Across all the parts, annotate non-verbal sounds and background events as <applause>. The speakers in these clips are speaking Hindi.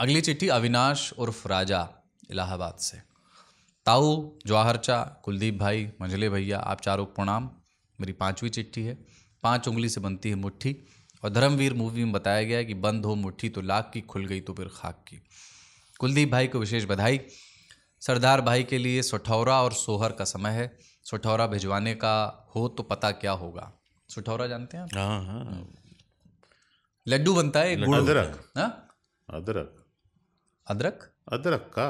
अगली चिट्ठी अविनाश उर्फ राजा इलाहाबाद से ताऊ जवाहरचा कुलदीप भाई मंझले भैया आप चारों प्रणाम मेरी पांचवी चिट्ठी है पांच उंगली से बनती है मुट्ठी और धर्मवीर मूवी में बताया गया है कि बंद हो मुट्ठी तो लाख की खुल गई तो फिर खाक की कुलदीप भाई को विशेष बधाई सरदार भाई के लिए सठौरा और सोहर का समय है सठौरा भिजवाने का हो तो पता क्या होगा सठौरा जानते हैं हाँ, हाँ। लड्डू बनता है अदरक हाँ? अदरक अदरक अदरक का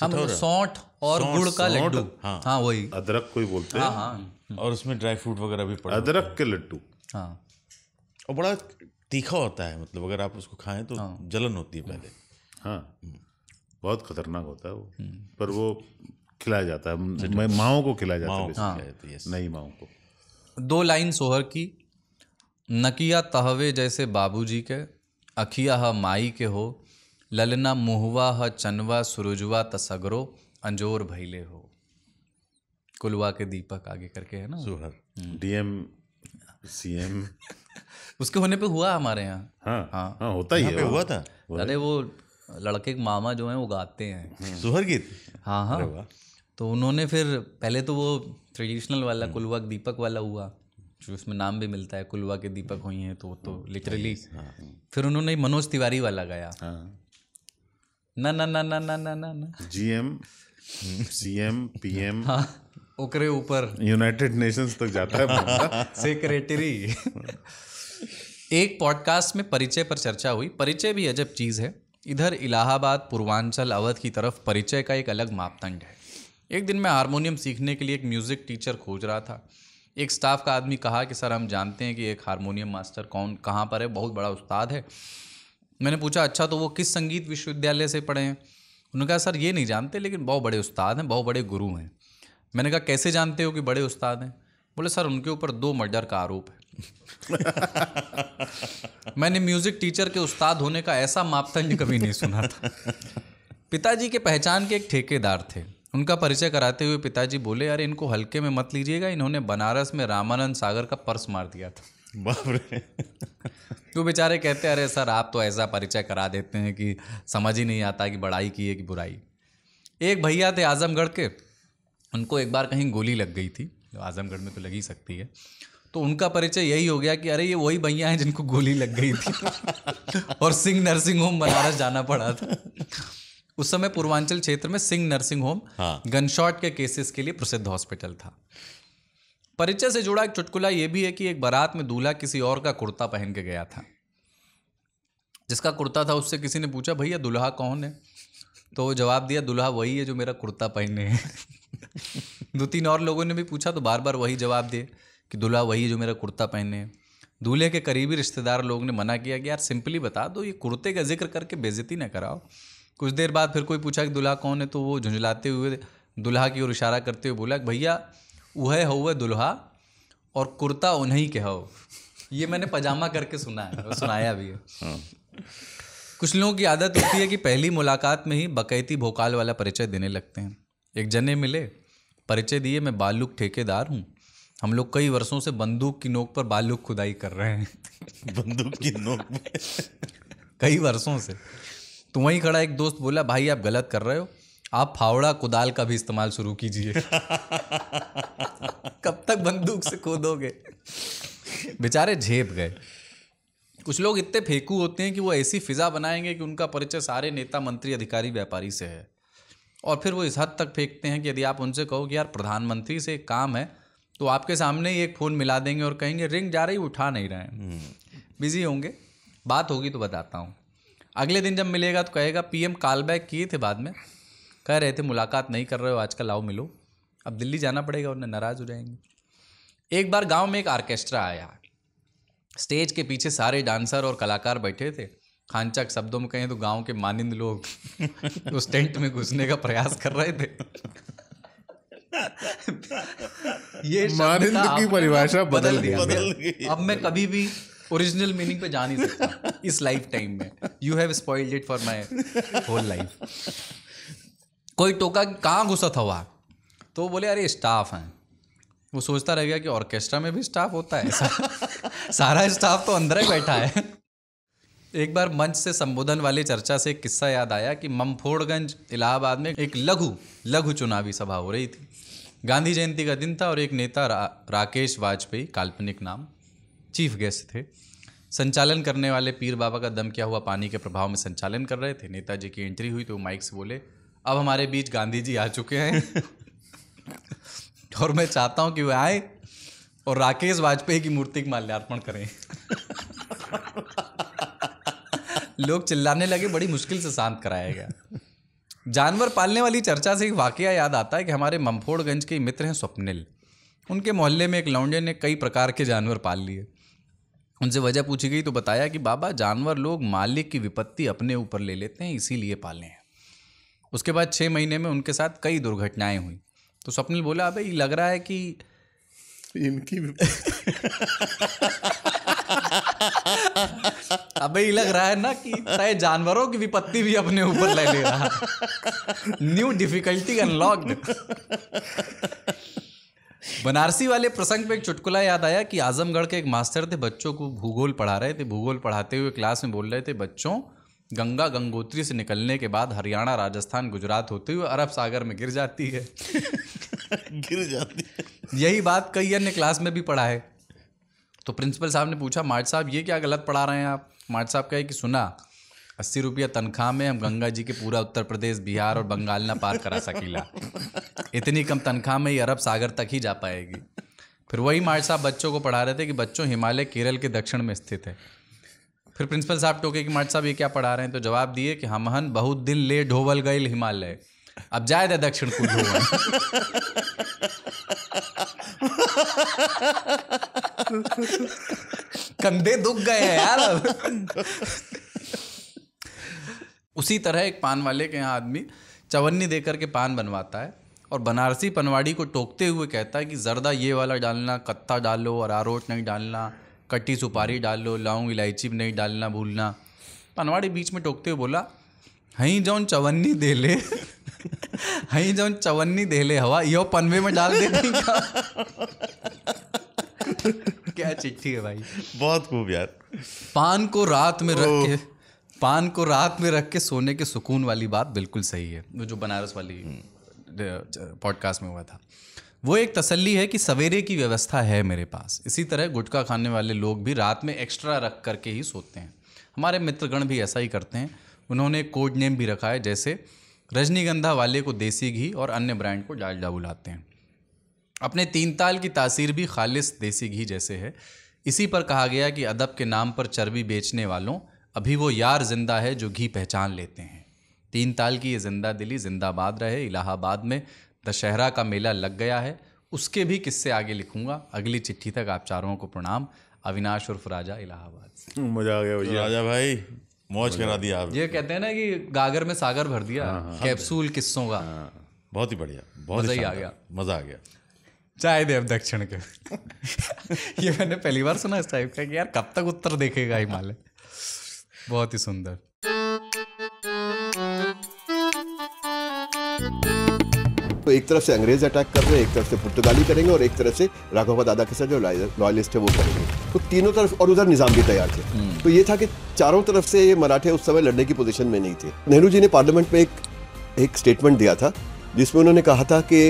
हम हाँ, मतलब सौठ और गुड़ का लड्डू हाँ, हाँ वही अदरक को ही बोलते हैं हाँ, हाँ। और उसमें ड्राई फ्रूट वगैरह भी पड़ा अदरक के लड्डू हाँ और बड़ा तीखा होता है मतलब अगर आप उसको खाएं तो हाँ, जलन होती है पहले हाँ हम्म। बहुत खतरनाक होता है वो हम्म। पर वो खिलाया जाता है मैं माओ को खिलाया जाता है नई माओ को दो लाइन सोहर की नकिया तहवे जैसे बाबूजी के अखिया माई के हो ललना मुहवा ह चनवा सुरुजवा तसगरो अंजोर भैले हो कुलवा के दीपक आगे करके है ना सुहर हम्म। डीएम सीएम <laughs> उसके होने पे हुआ हमारे यहाँ हाँ, हाँ।, हाँ होता ही है हुआ था अरे वो लड़के के मामा जो हैं वो गाते हैं हम्म। सुहर गीत हाँ हाँ तो उन्होंने फिर पहले तो वो ट्रेडिशनल वाला हम्म। कुलवा दीपक वाला हुआ जो उसमें नाम भी मिलता है कुलवा के दीपक हुई हैं तो तो लिटरली हाँ, फिर उन्होंने मनोज तिवारी वाला गाया हाँ। ना ना ना ना ना ना ना ना जीएम सीएम पीएम ओकरे ऊपर यूनाइटेड नेशंस तक जाता है सेक्रेटरी एक पॉडकास्ट में परिचय पर चर्चा हुई परिचय भी अजब चीज़ है इधर इलाहाबाद पूर्वांचल अवध की तरफ परिचय का एक अलग मापदंड है एक दिन मैं हारमोनियम सीखने के लिए एक म्यूज़िक टीचर खोज रहा था एक स्टाफ का आदमी कहा कि सर हम जानते हैं कि एक हारमोनियम मास्टर कौन कहाँ पर है बहुत बड़ा उस्ताद है मैंने पूछा अच्छा तो वो किस संगीत विश्वविद्यालय से पढ़े हैं उन्होंने कहा सर ये नहीं जानते लेकिन बहुत बड़े उस्ताद हैं बहुत बड़े गुरु हैं मैंने कहा कैसे जानते हो कि बड़े उस्ताद हैं बोले सर उनके ऊपर दो मर्डर का आरोप है <laughs> मैंने म्यूजिक टीचर के उस्ताद होने का ऐसा मापदंड कभी नहीं सुना था पिताजी के पहचान के एक ठेकेदार थे उनका परिचय कराते हुए पिताजी बोले यार इनको हल्के में मत लीजिएगा इन्होंने बनारस में रामानंद सागर का पर्स मार दिया था तो बेचारे कहते अरे सर आप तो ऐसा परिचय करा देते हैं कि समझ ही नहीं आता कि बड़ाई की है कि बुराई एक भैया थे आजमगढ़ के उनको एक बार कहीं गोली लग गई थी आजमगढ़ में तो लगी ही सकती है तो उनका परिचय यही हो गया कि अरे ये वही भैया हैं जिनको गोली लग गई थी <laughs> और सिंह नर्सिंग होम बनारस जाना पड़ा था उस समय पूर्वांचल क्षेत्र में सिंह नर्सिंग होम हाँ। गनशॉट के केसेस के लिए प्रसिद्ध हॉस्पिटल था परिचय से जुड़ा एक चुटकुला ये भी है कि एक बारात में दूल्हा किसी और का कुर्ता पहन के गया था जिसका कुर्ता था उससे किसी ने पूछा भैया दुल्हा कौन है तो वो जवाब दिया दुल्हा वही है जो मेरा कुर्ता पहने है <laughs> दो तीन और लोगों ने भी पूछा तो बार बार वही जवाब दिए कि दुल्हा वही है जो मेरा कुर्ता पहने है दूल्हे के करीबी रिश्तेदार लोग ने मना किया कि यार सिंपली बता दो ये कुर्ते का जिक्र करके बेजती ना कराओ कुछ देर बाद फिर कोई पूछा कि दुल्हा कौन है तो वो झुंझलाते हुए दुल्हा की ओर इशारा करते हुए बोला भैया वह हो दुल्हा और कुर्ता उन्हीं के हो ये मैंने पजामा करके सुना है और सुनाया भी है हाँ। कुछ लोगों की आदत होती है कि पहली मुलाकात में ही बकैती भोकाल वाला परिचय देने लगते हैं एक जने मिले परिचय दिए मैं बालुक ठेकेदार हूँ हम लोग कई वर्षों से बंदूक की नोक पर बालुक खुदाई कर रहे हैं बंदूक की नोक कई वर्षों से तो वहीं खड़ा एक दोस्त बोला भाई आप गलत कर रहे हो आप फावड़ा कुदाल का भी इस्तेमाल शुरू कीजिए <laughs> कब तक बंदूक से कूदोगे बेचारे झेप गए कुछ लोग इतने फेंकू होते हैं कि वो ऐसी फिज़ा बनाएंगे कि उनका परिचय सारे नेता मंत्री अधिकारी व्यापारी से है और फिर वो इस हद तक फेंकते हैं कि यदि आप उनसे कहो कि यार प्रधानमंत्री से एक काम है तो आपके सामने ही एक फ़ोन मिला देंगे और कहेंगे रिंग जा रही उठा नहीं रहे हैं हम्म। बिज़ी होंगे बात होगी तो बताता हूँ अगले दिन जब मिलेगा तो कहेगा पीएम कॉल बैक किए थे बाद में कह रहे थे मुलाकात नहीं कर रहे हो आजकल आओ मिलो अब दिल्ली जाना पड़ेगा उन्हें नाराज़ हो जाएंगे एक बार गांव में एक आर्केस्ट्रा आया स्टेज के पीछे सारे डांसर और कलाकार बैठे थे खानचक शब्दों में कहें तो गांव के मानिंद लोग <laughs> उस टेंट में घुसने का प्रयास कर रहे थे <laughs> ये मानिंद की परिभाषा बदल दिया बदल अब मैं कभी भी ओरिजिनल मीनिंग पे जा नहीं सकता इस लाइफ टाइम में you have spoiled it for my whole life कोई टोका कहाँ घुसा था हुआ तो बोले अरे स्टाफ हैं वो सोचता रह गया कि ऑर्केस्ट्रा में भी स्टाफ होता है <laughs> सारा स्टाफ तो अंदर ही बैठा है एक बार मंच से संबोधन वाली चर्चा से एक किस्सा याद आया कि ममफोड़गंज इलाहाबाद में एक लघु लघु चुनावी सभा हो रही थी गांधी जयंती का दिन था और एक नेता रा, राकेश वाजपेयी काल्पनिक नाम चीफ गेस्ट थे संचालन करने वाले पीर बाबा का दम किया हुआ पानी के प्रभाव में संचालन कर रहे थे नेताजी की एंट्री हुई तो माइक से बोले अब हमारे बीच गांधी जी आ चुके हैं और मैं चाहता हूँ कि वे आए और राकेश वाजपेयी की मूर्ति का माल्यार्पण करें लोग चिल्लाने लगे बड़ी मुश्किल से शांत कराया गया जानवर पालने वाली चर्चा से एक वाक्य याद आता है कि हमारे ममफोड़गंज के मित्र हैं स्वप्निल उनके मोहल्ले में एक लौंडे ने कई प्रकार के जानवर पाल लिए उनसे वजह पूछी गई तो बताया कि बाबा जानवर लोग मालिक की विपत्ति अपने ऊपर ले लेते हैं इसीलिए पाले हैं उसके बाद छः महीने में उनके साथ कई दुर्घटनाएं हुई तो स्वप्निल बोला अबे ये लग रहा है कि इनकी <laughs> अबे ये लग रहा है ना कि तय जानवरों की विपत्ति भी अपने ऊपर ले ले रहा न्यू डिफिकल्टी अनलॉक्ड बनारसी वाले प्रसंग पे एक चुटकुला याद आया कि आजमगढ़ के एक मास्टर थे बच्चों को भूगोल पढ़ा रहे थे भूगोल पढ़ाते हुए क्लास में बोल रहे थे बच्चों गंगा गंगोत्री से निकलने के बाद हरियाणा राजस्थान गुजरात होते हुए अरब सागर में गिर जाती है <laughs> गिर जाती है यही बात कई अन्य क्लास में भी पढ़ा है तो प्रिंसिपल साहब ने पूछा मार्च साहब ये क्या गलत पढ़ा रहे हैं आप मार्च साहब कहे कि सुना अस्सी रुपया तनख्वाह में हम गंगा जी के पूरा उत्तर प्रदेश बिहार और बंगाल ना पार करा सकीला इतनी कम तनख्वाह में ये अरब सागर तक ही जा पाएगी फिर वही मार्च साहब बच्चों को पढ़ा रहे थे कि बच्चों हिमालय केरल के दक्षिण में स्थित है फिर प्रिंसिपल साहब टोके कि मास्टर साहब ये क्या पढ़ा रहे हैं तो जवाब दिए कि हमहन बहुत दिन ले ढोवल गए हिमालय अब जाए दे दक्षिण कुल कंधे दुख गए हैं यार उसी तरह एक पान वाले के यहाँ आदमी चवन्नी देकर के पान बनवाता है और बनारसी पनवाड़ी को टोकते हुए कहता है कि जर्दा ये वाला डालना कत्ता डालो और आरोट नहीं डालना कट्टी सुपारी डाल लो लौंग इलायची नहीं डालना भूलना पनवाड़ी बीच में टोकते हुए बोला हई जौन चवन्नी दे ले हई जौन चवन्नी दे ले हवा यो पनवे में डाल दे क्या चिट्ठी है भाई बहुत खूब यार पान को रात में रख के पान को रात में रख के सोने के सुकून वाली बात बिल्कुल सही है वो जो बनारस वाली पॉडकास्ट हम्म। में हुआ था वो एक तसल्ली है कि सवेरे की व्यवस्था है मेरे पास इसी तरह गुटखा खाने वाले लोग भी रात में एक्स्ट्रा रख करके ही सोते हैं हमारे मित्रगण भी ऐसा ही करते हैं उन्होंने कोड नेम भी रखा है जैसे रजनीगंधा वाले को देसी घी और अन्य ब्रांड को डाल बुलाते हैं अपने तीन ताल की तासीर भी खालिस देसी घी जैसे है इसी पर कहा गया कि अदब के नाम पर चर्बी बेचने वालों अभी वो यार जिंदा है जो घी पहचान लेते हैं तीन ताल की ये जिंदा दिली जिंदाबाद रहे इलाहाबाद में दशहरा का मेला लग गया है उसके भी किस्से आगे लिखूंगा अगली चिट्ठी तक आप चारों को प्रणाम अविनाश उर्फ राजा इलाहाबाद से हम्म, मजा आ गया राजा भाई मौज करा दिया आप ये कहते हैं ना कि गागर में सागर भर दिया हाँ, हाँ। कैप्सूल किस्सों का हाँ। बहुत ही बढ़िया बहुत मजा ही आ गया मजा आ गया चाय देव दक्षिण के <laughs> ये मैंने पहली बार सुना इस टाइप का कि यार कब तक उत्तर देखेगा हिमालय बहुत ही सुंदर तो एक तरफ से अंग्रेज अटैक कर रहे हैं एक तरफ से पुर्तगाली करेंगे और एक तरफ से राघोबा दादा के साथ जो लॉयलिस्ट है वो करेंगे तो तीनों तरफ और उधर निज़ाम भी तैयार थे हम्म। तो ये था कि चारों तरफ से ये मराठे उस समय लड़ने की पोजिशन में नहीं थे नेहरू जी ने पार्लियामेंट में एक एक स्टेटमेंट दिया था जिसमें उन्होंने कहा था कि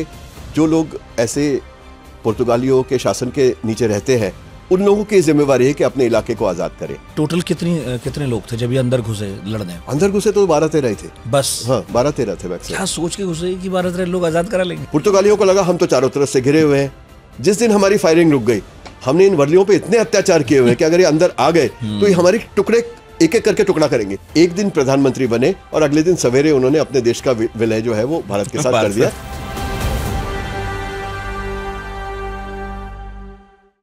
जो लोग ऐसे पुर्तगालियों के शासन के नीचे रहते हैं उन लोगों की जिम्मेवारी है कि अपने इलाके को आजाद करें टोटल कितनी कितने लोग थे जब ये अंदर घुसे लड़ने अंदर घुसे तो बारह तेरह थे बस हाँ बारह तेरह थे क्या सोच के घुसे कि बारह तेरह लोग आजाद करा लेंगे पुर्तगालियों को लगा हम तो चारों तरफ से घिरे हुए हैं जिस दिन हमारी फायरिंग रुक गई हमने इन वर्लियों पे इतने अत्याचार किए हुए हैं कि अगर ये अंदर आ गए <laughs> तो ये हमारे टुकड़े एक एक करके टुकड़ा करेंगे एक दिन प्रधानमंत्री बने और अगले दिन सवेरे उन्होंने अपने देश का विलय जो है वो भारत के साथ <laughs> कर दिया